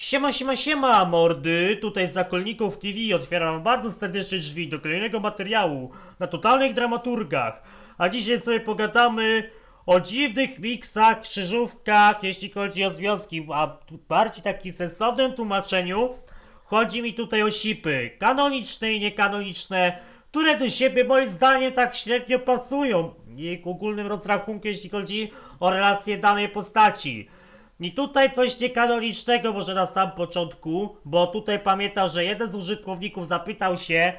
Siema, siema, siema, mordy! Tutaj z Zakolników TV otwieram bardzo serdecznie drzwi do kolejnego materiału na totalnych dramaturgach. A dzisiaj sobie pogadamy o dziwnych miksach, krzyżówkach, jeśli chodzi o związki, a bardziej takim sensownym tłumaczeniu chodzi mi tutaj o sipy, kanoniczne i niekanoniczne, które do siebie moim zdaniem tak średnio pasują, w ogólnym rozrachunku, jeśli chodzi o relacje danej postaci. I tutaj coś niekanonicznego może na sam początku, bo tutaj pamiętam, że jeden z użytkowników zapytał się,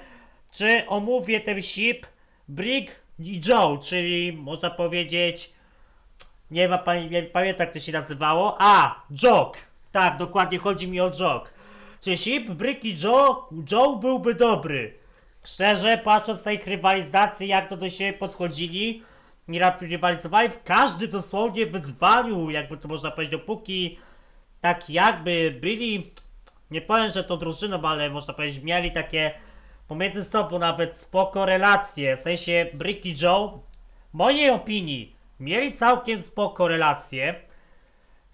czy omówię ten ship Brig i Joe, czyli można powiedzieć, nie, ma, pamiętam jak to się nazywało, a, Jock, tak, dokładnie chodzi mi o Jock. Czy ship Brig i Joe, Joe byłby dobry? Szczerze, patrząc na ich rywalizację, jak to do siebie podchodzili, nie rywalizowali w każdym dosłownie wyzwaniu, jakby to można powiedzieć, dopóki tak jakby byli, nie powiem, że to drużyną, ale można powiedzieć, mieli takie pomiędzy sobą nawet spoko relacje, w sensie Bricky Joe, w mojej opinii, mieli całkiem spoko relacje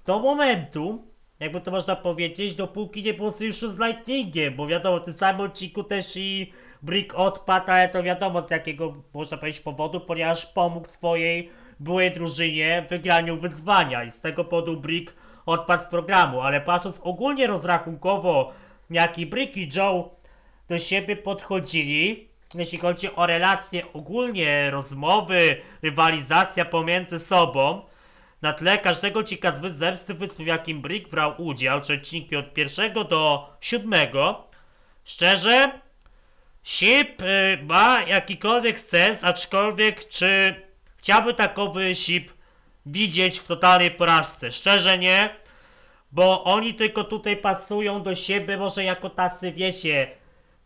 do momentu, jakby to można powiedzieć, dopóki nie było sojuszu z Lightningiem, bo wiadomo, w tym samym odcinku też i Brick odpadł, ale to wiadomo z jakiego, można powiedzieć, powodu, ponieważ pomógł swojej byłej drużynie w wygraniu wyzwania i z tego powodu Brick odpadł z programu, ale patrząc ogólnie rozrachunkowo, jak i Brick i Joe do siebie podchodzili, jeśli chodzi o relacje ogólnie, rozmowy, rywalizacja pomiędzy sobą, na tle każdego z zemsty wysp, w jakim Brick brał udział, czy odcinki od pierwszego do siódmego, szczerze, SIP y, ma jakikolwiek sens, aczkolwiek czy chciałby takowy SIP widzieć w totalnej porażce? Szczerze nie, bo oni tylko tutaj pasują do siebie, może jako tacy, wiecie,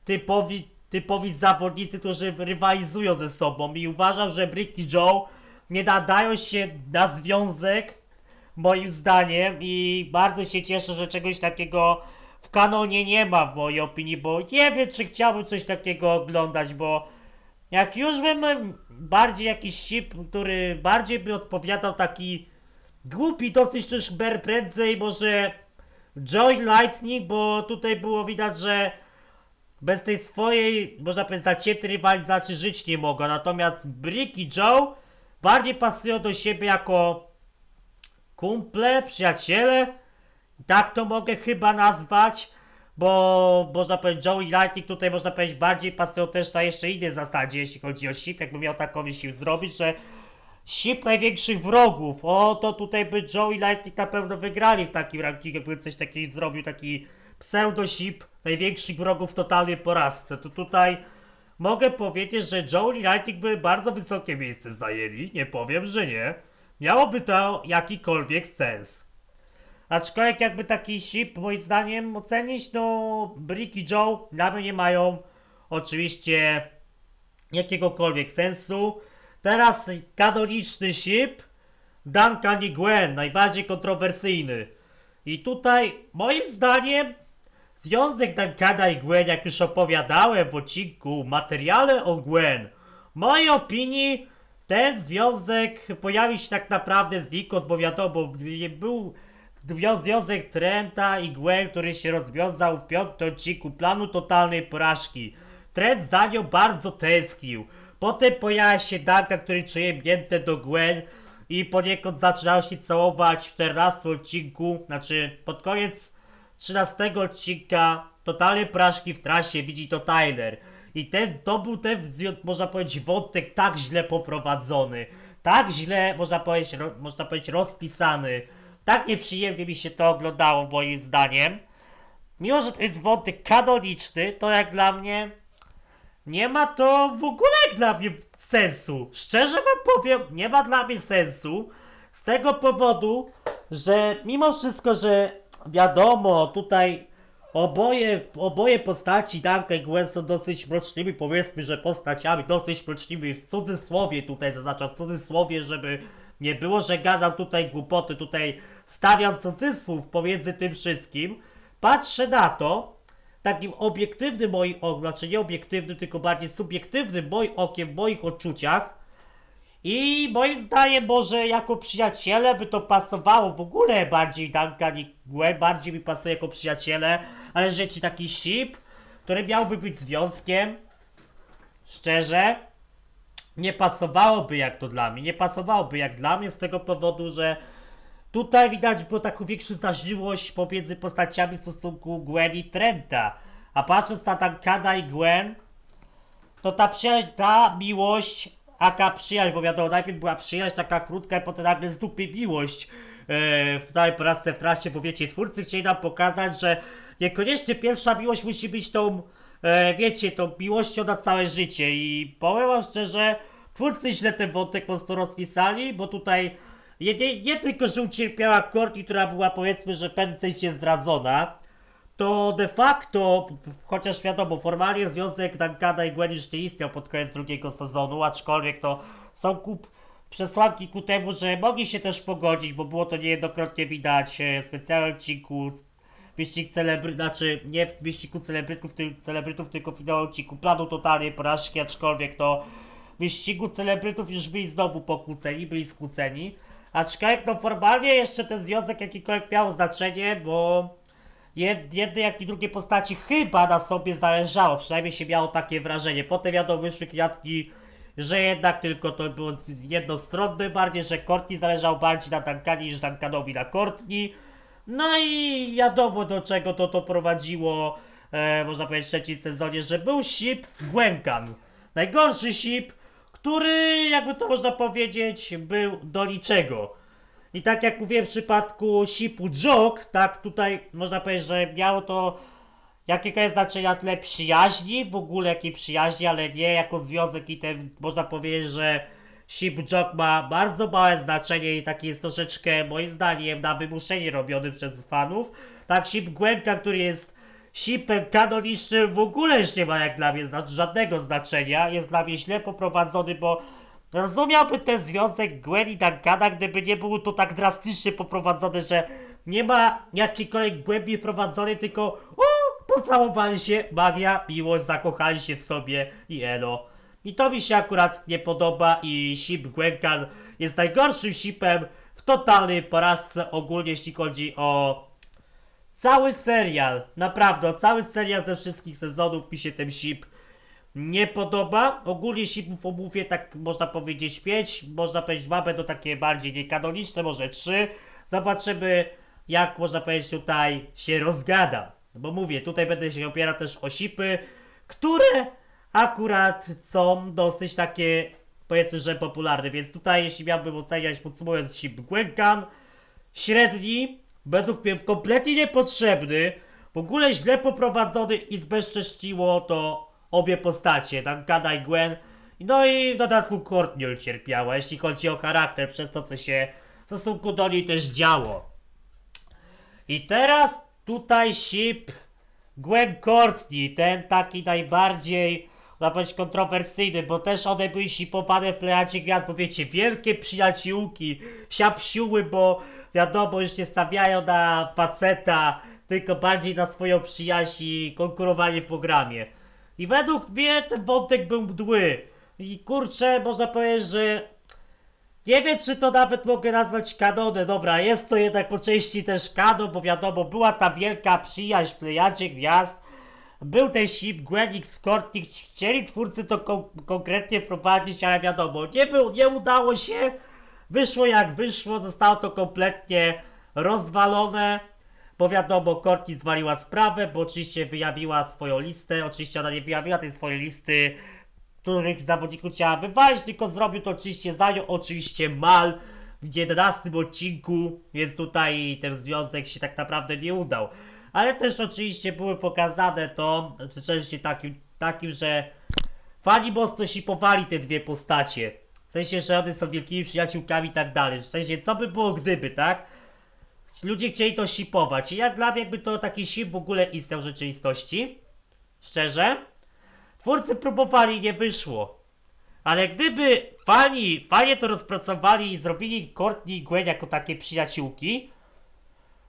typowi, typowi zawodnicy, którzy rywalizują ze sobą i uważam, że Brick i Joe nie nadają się na związek, moim zdaniem, i bardzo się cieszę, że czegoś takiego w kanonie nie ma, w mojej opinii, bo nie wiem, czy chciałbym coś takiego oglądać, bo jak już bym bardziej jakiś ship, który bardziej by odpowiadał taki głupi dosyć też ber prędzej może Joy Lightning, bo tutaj było widać, że bez tej swojej, można powiedzieć, zacięty rywalizacji żyć nie mogła. Natomiast Brick i Joe bardziej pasują do siebie jako kumple, przyjaciele. Tak to mogę chyba nazwać, bo można powiedzieć, Joe i Lightning tutaj można powiedzieć bardziej pasują też na jeszcze innej zasadzie, jeśli chodzi o ship, jakbym miał takowy ship zrobić, że ship największych wrogów, o to tutaj by Joe i Lightning na pewno wygrali w takim rankingu, jakby coś takiego zrobił, taki pseudo ship największych wrogów w totalnej porażce. To tutaj mogę powiedzieć, że Joe i Lightning by bardzo wysokie miejsce zajęli, nie powiem, że nie. Miałoby to jakikolwiek sens. Aczkolwiek jakby taki ship moim zdaniem ocenić, no Brick i Joe dla mnie nie mają oczywiście jakiegokolwiek sensu. Teraz kanoniczny ship Duncan i Gwen, najbardziej kontrowersyjny. I tutaj moim zdaniem Związek Duncana i Gwen, jak już opowiadałem w odcinku materiale o Gwen, w mojej opinii ten związek pojawi się tak naprawdę znikąd, bo wiadomo, był związek Trenta i Gwen, który się rozwiązał w piątym odcinku planu totalnej porażki. Trent za nią bardzo tęsknił. Potem pojawia się Danka, który czuje miętę do Gwen i poniekąd zaczynał się całować w 14 odcinku, znaczy pod koniec 13 odcinka totalnie praszki w trasie widzi to Tyler. I ten, to był ten, można powiedzieć, wątek tak źle poprowadzony, tak źle, można powiedzieć, ro, można powiedzieć rozpisany, tak nieprzyjemnie mi się to oglądało moim zdaniem. Mimo, że to jest wątek kanoniczny, to jak dla mnie nie ma to w ogóle dla mnie sensu. Szczerze wam powiem, nie ma dla mnie sensu. Z tego powodu, że mimo wszystko, że wiadomo, tutaj oboje, oboje postaci Danka i Gwen są dosyć mrocznymi, powiedzmy, że postaciami dosyć mrocznymi, w cudzysłowie tutaj zaznaczam, w cudzysłowie, żeby nie było, że gadam tutaj głupoty, tutaj stawiam cudzysłów pomiędzy tym wszystkim. Patrzę na to, takim obiektywnym moim okiem, znaczy nie obiektywnym, tylko bardziej subiektywnym moim okiem, w moich odczuciach, i moim zdaniem może jako przyjaciele by to pasowało w ogóle bardziej Duncan i Gwen, bardziej mi pasuje jako przyjaciele, ale rzeczy taki ship, który miałby być związkiem, szczerze, nie pasowałoby jak to dla mnie, nie pasowałoby jak dla mnie z tego powodu, że tutaj widać było taką większą zażyłość pomiędzy postaciami w stosunku Gwen i Trenta, a patrząc na Duncana i Gwen, to ta, ta miłość Aka przyjaźń, bo wiadomo, najpierw była przyjaźń taka krótka, i potem nagle zdupie miłość. E, w tutaj pracę w trasie, bo wiecie, twórcy chcieli nam pokazać, że niekoniecznie pierwsza miłość musi być tą, e, wiecie, tą miłością na całe życie. I powiem wam szczerze, twórcy źle ten wątek mocno rozpisali, bo tutaj nie, nie, nie tylko, że ucierpiała Courtney, która była powiedzmy, że prędzej się zdradzona, to de facto, chociaż wiadomo, formalnie związek Duncana i Gwen już nie istniał pod koniec drugiego sezonu, aczkolwiek to są kup przesłanki ku temu, że mogli się też pogodzić, bo było to niejednokrotnie widać e, w specjalnym odcinku wyścig celebry, znaczy nie w wyścigu celebrytów, ty, celebrytów tylko w finale odcinku planu totalnej porażki, aczkolwiek to w wyścigu celebrytów już byli znowu pokłóceni, byli skłóceni, aczkolwiek no formalnie jeszcze ten związek jakikolwiek miał znaczenie, bo jednej jak i drugiej postaci chyba na sobie zależało, przynajmniej się miało takie wrażenie. Potem wiadomo, wyszły kwiatki, że jednak tylko to było jednostronne bardziej, że Courtney zależał bardziej na Duncanie niż Duncanowi na Courtney. No i wiadomo do czego to to prowadziło, e, można powiedzieć w trzecim sezonie, że był ship Gwenkan. Najgorszy ship, który jakby to można powiedzieć był do niczego. I tak jak mówiłem w przypadku Sipu Jock, tak tutaj można powiedzieć, że miało to jakiego znaczenie na tle przyjaźni, w ogóle jakiej przyjaźni, ale nie jako związek i ten można powiedzieć, że Ship Jock ma bardzo małe znaczenie i taki jest troszeczkę moim zdaniem na wymuszenie robiony przez fanów. Tak Ship Gwenka, który jest shipem kanonicznym w ogóle już nie ma jak dla mnie żadnego znaczenia, jest dla mnie źle poprowadzony, bo Rozumiałby ten związek Gwen i tak Duncana, gdyby nie było to tak drastycznie poprowadzone, że nie ma jakiejkolwiek głębi wprowadzonej tylko o, pocałowali się, magia, miłość, zakochali się w sobie i elo. I to mi się akurat nie podoba i ship Gwenkan jest najgorszym shipem w totalnej porażce ogólnie jeśli chodzi o cały serial. Naprawdę, cały serial ze wszystkich sezonów mi się ten ship nie podoba. Ogólnie w omówię, tak można powiedzieć, pięć, można powiedzieć dwa, będą takie bardziej niekanoniczne, może trzy. Zobaczymy, jak można powiedzieć tutaj się rozgada. Bo mówię, tutaj będę się opierał też o sipy, które akurat są dosyć takie, powiedzmy, że popularne. Więc tutaj, jeśli miałbym oceniać, podsumowując, sip Gwenkan, średni, według mnie kompletnie niepotrzebny, w ogóle źle poprowadzony i zbezcześciło to obie postacie, tam Gadaj Gwen. No i w dodatku Courtney cierpiała, jeśli chodzi o charakter, przez to, co się w stosunku do niej też działo. I teraz tutaj ship Gwen Courtney, ten taki najbardziej, można powiedzieć, kontrowersyjny, bo też one były shipowane w Plejadzie Gwiazd, bo wiecie, wielkie przyjaciółki, siapsiły, bo wiadomo, już się stawiają na faceta, tylko bardziej na swoją przyjaźń i konkurowanie w programie. I według mnie ten wątek był mdły. I kurczę, można powiedzieć, że nie wiem, czy to nawet mogę nazwać kanonem. Dobra, jest to jednak po części też kanon, bo wiadomo, była ta wielka przyjaźń plejadzie gwiazd. Był ten ship, Gwenix, Skortnik, chcieli twórcy to konkretnie prowadzić, ale wiadomo, nie, był, nie udało się. Wyszło jak wyszło, zostało to kompletnie rozwalone. Bo wiadomo, Korki zwaliła sprawę, bo oczywiście wyjawiła swoją listę. Oczywiście ona nie wyjawiła tej swojej listy, których zawodniku chciała wywalić, tylko zrobił to oczywiście za nią, oczywiście Mal w 11 odcinku, więc tutaj ten związek się tak naprawdę nie udał. Ale też oczywiście były pokazane to, częściej takim, takim że fani mocno powali te dwie postacie. W sensie, że one są wielkimi przyjaciółkami i tak dalej. W sensie, co by było gdyby, tak? Ludzie chcieli to shipować. I ja dla mnie jakby to taki ship w ogóle istniał w rzeczywistości. Szczerze. Twórcy próbowali, nie wyszło. Ale gdyby fani fajnie to rozpracowali i zrobili Courtney i Gwen jako takie przyjaciółki,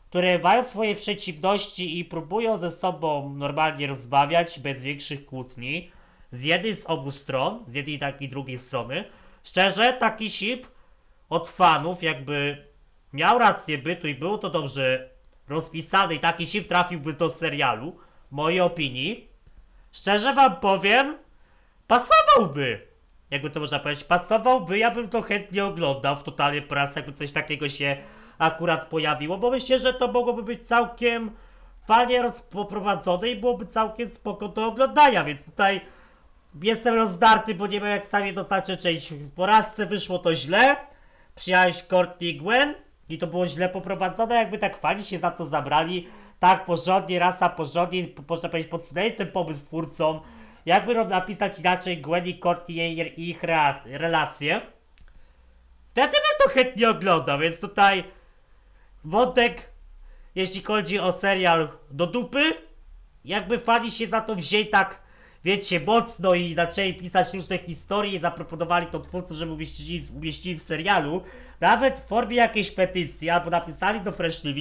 które mają swoje przeciwności i próbują ze sobą normalnie rozmawiać bez większych kłótni, z jednej z obu stron, z jednej tak i drugiej strony. Szczerze, taki ship od fanów jakby miał rację bytu i było to dobrze rozpisane i taki ship trafiłby do serialu, w mojej opinii, szczerze wam powiem, pasowałby. Jakby to można powiedzieć, pasowałby, ja bym to chętnie oglądał w totalnie raz, jakby coś takiego się akurat pojawiło, bo myślę, że to mogłoby być całkiem fajnie poprowadzone i byłoby całkiem spoko do oglądania, więc tutaj jestem rozdarty, bo nie wiem jak sami dostacie część. W porażce wyszło to źle, przyjaźń Courtney Gwen, i to było źle poprowadzone, jakby tak fani się za to zabrali, tak porządnie, rasa porządnie, można powiedzieć, podsunęli ten pomysł twórcom, jakby napisać inaczej Gwenny i Courtney i ich relacje, wtedy bym to chętnie oglądał, więc tutaj wątek, jeśli chodzi o serial do dupy, jakby fani się za to wzięli tak Wiecie, mocno i zaczęli pisać różne historie i zaproponowali to twórcom, żeby umieścili, umieścili w serialu, nawet w formie jakiejś petycji, albo napisali do Fresh TV.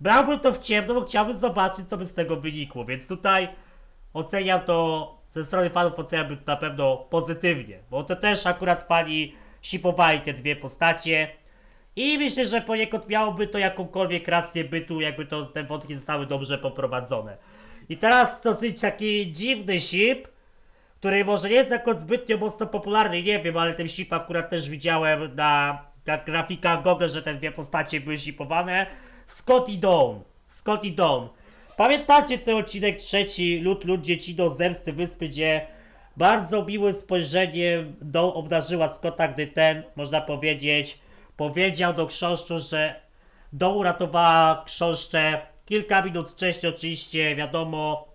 Brałbym to w ciemno, bo chciałbym zobaczyć, co by z tego wynikło, więc tutaj oceniam to, ze strony fanów oceniam to na pewno pozytywnie, bo to też akurat fani shipowali te dwie postacie. I myślę, że poniekąd miałoby to jakąkolwiek rację bytu, jakby to, te wątki zostały dobrze poprowadzone. I teraz dosyć taki dziwny ship, który może nie jest jakoś zbytnio mocno popularny, nie wiem, ale ten ship akurat też widziałem na, na grafikach Google, że te dwie postacie były shipowane. Scott i Dawn. Scott i Dawn. Pamiętacie ten odcinek trzeci, Lud, Lud, Dziecino, Zemsty, Wyspy, gdzie bardzo miłym spojrzeniem Dawn obdarzyła Scotta, gdy ten, można powiedzieć, powiedział do Krząszczu, że Dawn uratowała Krząszcze Kilka minut wcześniej oczywiście, wiadomo,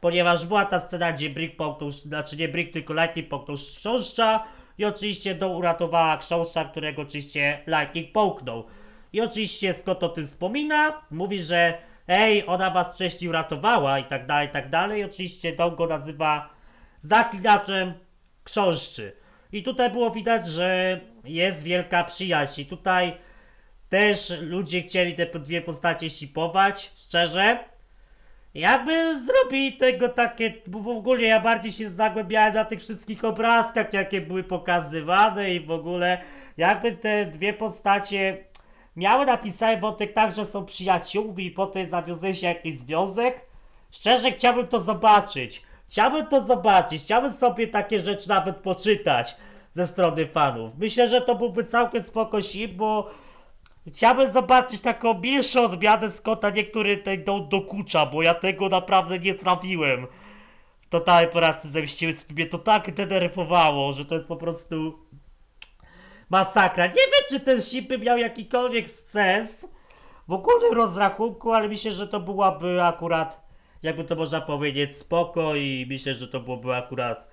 ponieważ była ta scena, gdzie Brick połknął, znaczy nie Brick, tylko Lightning połknął chrząszcza i oczywiście do uratowała krząszcza, którego oczywiście Lightning połknął. I oczywiście Scott o tym wspomina, mówi, że ej, ona was wcześniej uratowała i tak dalej, i tak dalej. I oczywiście Dom go nazywa zaklinaczem krząszczy. I tutaj było widać, że jest wielka przyjaźń. I tutaj też ludzie chcieli te dwie postacie sipować, szczerze. Ja zrobili tego takie, bo w ogóle ja bardziej się zagłębiałem na tych wszystkich obrazkach, jakie były pokazywane i w ogóle jakby te dwie postacie miały napisane wątek tak, że są przyjaciółmi i potem zawiązuje się jakiś związek. Szczerze chciałbym to zobaczyć. Chciałbym to zobaczyć, chciałbym sobie takie rzeczy nawet poczytać ze strony fanów. Myślę, że to byłby całkiem spoko bo Chciałbym zobaczyć taką milszą odmianę Scotta, niektóry ten do, dokucza, bo ja tego naprawdę nie trafiłem. Totalnie po raz zemściły, mnie to tak denerwowało, że to jest po prostu masakra. Nie wiem, czy ten shipy miał jakikolwiek sens w ogólnym rozrachunku, ale myślę, że to byłaby akurat, jakby to można powiedzieć, spoko i myślę, że to byłoby akurat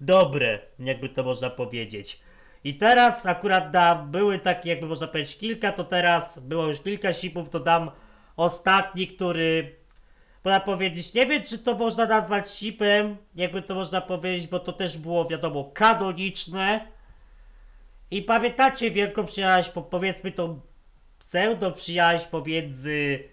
dobre, jakby to można powiedzieć. I teraz akurat da, były takie, jakby można powiedzieć, kilka, to teraz było już kilka shipów, to dam ostatni, który można powiedzieć, nie wiem czy to można nazwać shipem, jakby to można powiedzieć, bo to też było wiadomo kanoniczne. I pamiętacie wielką przyjaźń, powiedzmy tą pseudo przyjaźń pomiędzy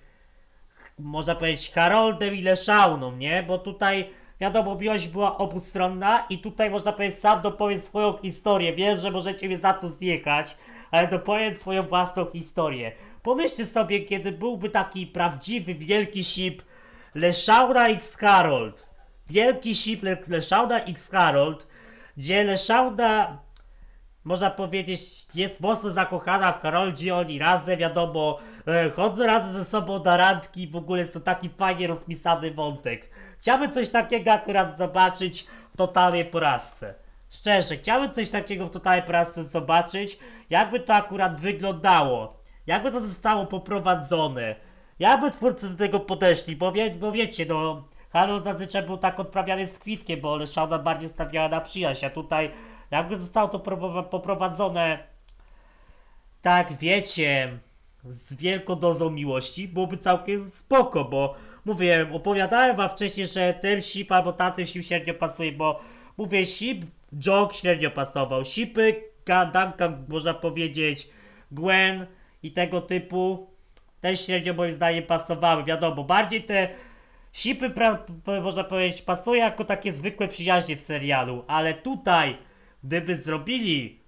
można powiedzieć Haroldem i Leszauną, nie? Bo tutaj Wiadomo, miłość była obustronna i tutaj można powiedzieć sam dopowiedz swoją historię. Wiem, że możecie mnie za to zjechać, ale dopowiedz swoją własną historię. Pomyślcie sobie, kiedy byłby taki prawdziwy wielki ship Leszaura X Harold. Wielki ship leshauda Leszaura X Harold, gdzie Leszaura można powiedzieć, jest mocno zakochana w Karol oni razem, wiadomo, e, chodzą razem ze sobą na randki, w ogóle jest to taki fajnie rozpisany wątek. Chciałbym coś takiego akurat zobaczyć w totalnej porażce. Szczerze, chciałbym coś takiego w totalnej porażce zobaczyć, jakby to akurat wyglądało, jakby to zostało poprowadzone, jakby twórcy do tego podeszli, bo, wie, bo wiecie, no... Halo zazwyczaj był tak odprawiany z kwitkiem, bo Leszana bardziej stawiała na przyjaźń, a tutaj jakby zostało to poprowadzone, tak wiecie, z wielką dozą miłości, byłoby całkiem spoko, bo mówiłem, opowiadałem wam wcześniej, że ten ship albo tamtym ship średnio pasuje, bo mówię ship, jock średnio pasował, shipy, Duncan, można powiedzieć, Gwen i tego typu też średnio moim zdaniem pasowały, wiadomo, bardziej te sipy, można powiedzieć, pasują jako takie zwykłe przyjaźnie w serialu, ale tutaj Gdyby zrobili,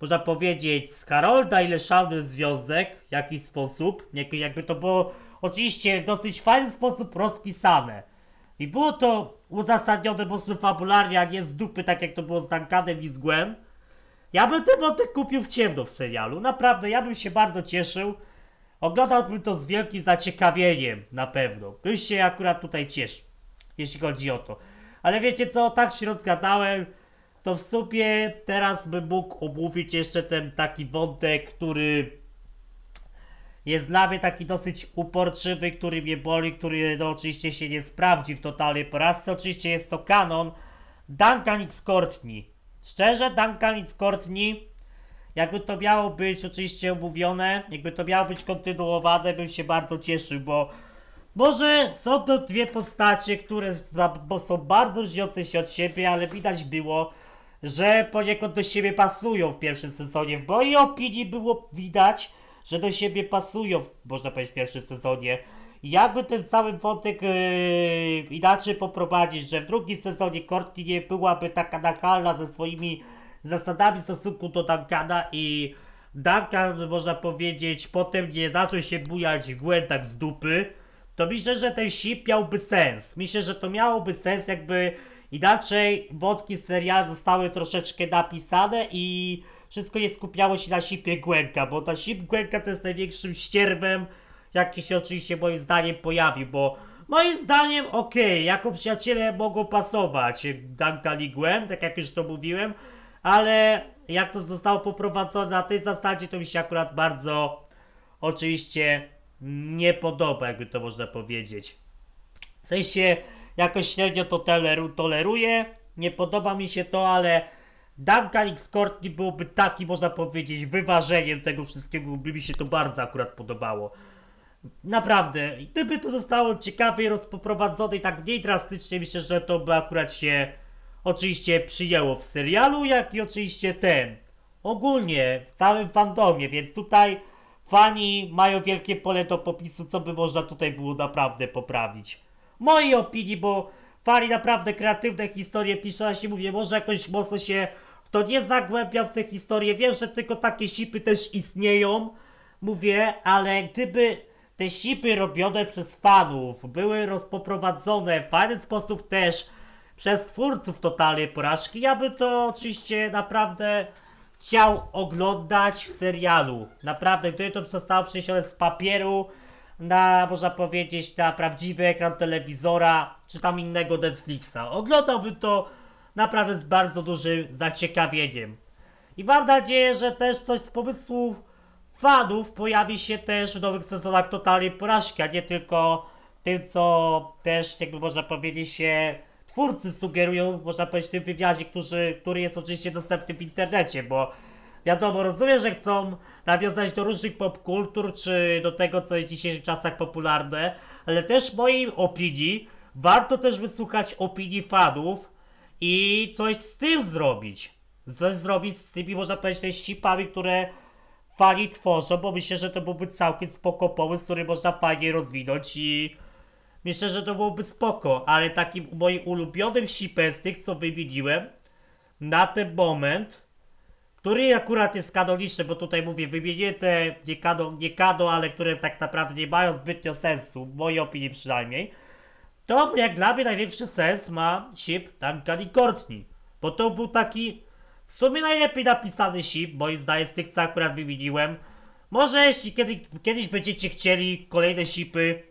można powiedzieć, z Karolda i Leszalny związek w jakiś sposób, jakby to było oczywiście w dosyć fajny sposób rozpisane. I było to uzasadnione mocno fabularnie, a nie z dupy, tak jak to było z Duncanem i z Gwen. Ja bym ten wątek kupił w ciemno w serialu. Naprawdę, ja bym się bardzo cieszył. Oglądałbym to z wielkim zaciekawieniem, na pewno. Bym się akurat tutaj cieszył, jeśli chodzi o to. Ale wiecie co, tak się rozgadałem to w sumie teraz bym mógł omówić jeszcze ten taki wątek, który jest dla mnie taki dosyć uporczywy, który mnie boli, który no, oczywiście się nie sprawdzi w totalnej porażce. Oczywiście jest to kanon Duncan X Courtney. Szczerze, Duncan X Courtney, jakby to miało być oczywiście omówione, jakby to miało być kontynuowane, bym się bardzo cieszył, bo może są to dwie postacie, które są bardzo różniące się od siebie, ale widać było, że poniekąd do siebie pasują w pierwszym sezonie. W mojej opinii było widać, że do siebie pasują, można powiedzieć, w pierwszym sezonie. Jakby ten cały wątek yy, inaczej poprowadzić, że w drugim sezonie Courtney nie byłaby taka nachalna ze swoimi zasadami w stosunku do Duncana i Duncan, można powiedzieć, potem nie zaczął się bujać Gwen tak z dupy, to myślę, że ten ship miałby sens. Myślę, że to miałoby sens jakby Inaczej wątki serialu zostały troszeczkę napisane i wszystko nie skupiało się na sipie Głęka, bo ta sip Głęka to jest największym ścierwem, jaki się oczywiście moim zdaniem pojawił, bo moim zdaniem okej, okay, jako przyjaciele mogą pasować Duncan i Gwen, tak jak już to mówiłem, ale jak to zostało poprowadzone na tej zasadzie, to mi się akurat bardzo oczywiście nie podoba, jakby to można powiedzieć. W sensie, jakoś średnio to toleru, toleruję, nie podoba mi się to, ale Duncan X Courtney byłoby taki, można powiedzieć, wyważeniem tego wszystkiego, by mi się to bardzo akurat podobało. Naprawdę, gdyby to zostało ciekawie rozpoprowadzone i tak mniej drastycznie, myślę, że to by akurat się oczywiście przyjęło w serialu, jak i oczywiście ten. Ogólnie, w całym fandomie, więc tutaj fani mają wielkie pole do popisu, co by można tutaj było naprawdę poprawić mojej opinii, bo Fali naprawdę kreatywne historie pisze, ja się mówię, może jakoś mocno się w to nie zagłębiam w te historie, wiem, że tylko takie sipy też istnieją, mówię, ale gdyby te sipy robione przez fanów były rozpoprowadzone w fajny sposób też przez twórców totalnej porażki, ja bym to oczywiście naprawdę chciał oglądać w serialu. Naprawdę, gdyby to zostało przeniesione z papieru, na, można powiedzieć, na prawdziwy ekran telewizora, czy tam innego Netflixa. Oglądałbym to naprawdę z bardzo dużym zaciekawieniem. I mam nadzieję, że też coś z pomysłów fanów pojawi się też w nowych sezonach Totalnej Porażki, a nie tylko tym, co też, jakby można powiedzieć, się twórcy sugerują, można powiedzieć, w tym wywiadzie, który jest oczywiście dostępny w internecie, bo Wiadomo, rozumiem, że chcą nawiązać do różnych popkultur, czy do tego, co jest w dzisiejszych czasach popularne, ale też w mojej opinii warto też wysłuchać opinii fanów i coś z tym zrobić. Coś zrobić z tymi, można powiedzieć, sipami, które fani tworzą, bo myślę, że to byłby całkiem spoko pomysł, który można fajnie rozwinąć i myślę, że to byłoby spoko, ale takim moim ulubionym sipem z tych, co wymieniłem, na ten moment który akurat jest kanoniczny, bo tutaj mówię, wymienię te nie kado, nie kado, ale które tak naprawdę nie mają zbytnio sensu, w mojej opinii przynajmniej, to jak dla mnie największy sens ma ship Duncan i Courtney, bo to był taki w sumie najlepiej napisany ship, moim zdaniem z tych, co akurat wymieniłem. Może jeśli kiedy, kiedyś będziecie chcieli kolejne shipy,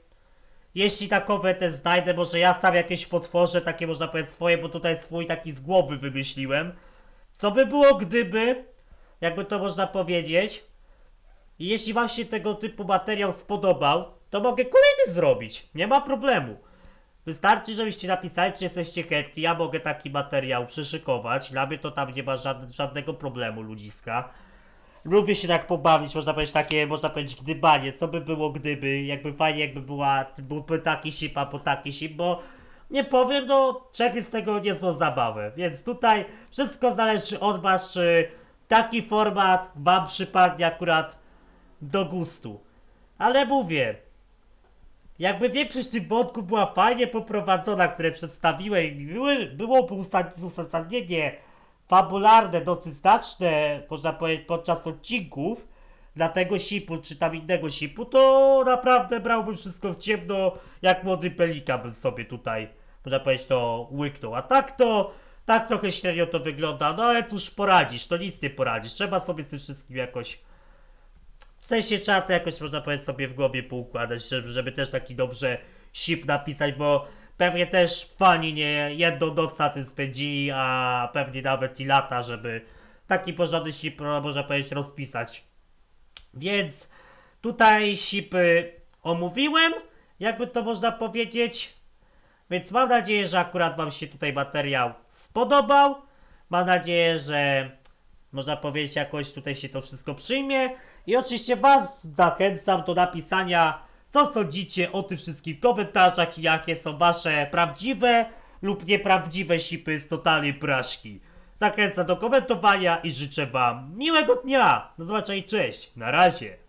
jeśli takowe te znajdę, może ja sam jakieś potworzę, takie można powiedzieć swoje, bo tutaj swój taki z głowy wymyśliłem. Co by było, gdyby, jakby to można powiedzieć, jeśli Wam się tego typu materiał spodobał, to mogę kolejny zrobić. Nie ma problemu. Wystarczy, żebyście napisali, czy jesteście chętni. Ja mogę taki materiał przeszykować. Dla mnie to tam nie ma żad żadnego problemu, ludziska. Lubię się tak pobawić, można powiedzieć takie, można powiedzieć gdybanie, co by było gdyby, jakby fajnie jakby była, byłby taki sip, a po taki sip, bo nie powiem, no czerpie z tego niezłą zabawę. Więc tutaj wszystko zależy od Was, czy taki format Wam przypadnie akurat do gustu. Ale mówię, jakby większość tych wątków była fajnie poprowadzona, które przedstawiłem, byłoby uzasadnienie fabularne, dosyć znaczne, można powiedzieć, podczas odcinków dla tego sipu, czy tam innego sipu, to naprawdę brałbym wszystko w ciemno, jak młody pelika bym sobie tutaj można powiedzieć, to łyknął. A tak to, tak trochę średnio to wygląda, no ale cóż poradzisz, to nic nie poradzisz, trzeba sobie z tym wszystkim jakoś... W sensie trzeba to jakoś, można powiedzieć, sobie w głowie poukładać, żeby, żeby też taki dobrze ship napisać, bo pewnie też fani nie jedną noc na tym spędzili, a pewnie nawet i lata, żeby taki porządny ship, no, można powiedzieć, rozpisać. Więc tutaj shipy omówiłem, jakby to można powiedzieć. Więc mam nadzieję, że akurat Wam się tutaj materiał spodobał. Mam nadzieję, że można powiedzieć jakoś tutaj się to wszystko przyjmie. I oczywiście Was zachęcam do napisania, co sądzicie o tym wszystkim komentarzach i jakie są Wasze prawdziwe lub nieprawdziwe sipy z totalnej praszki. Zachęcam do komentowania i życzę Wam miłego dnia. Do zobaczenia i cześć. Na razie.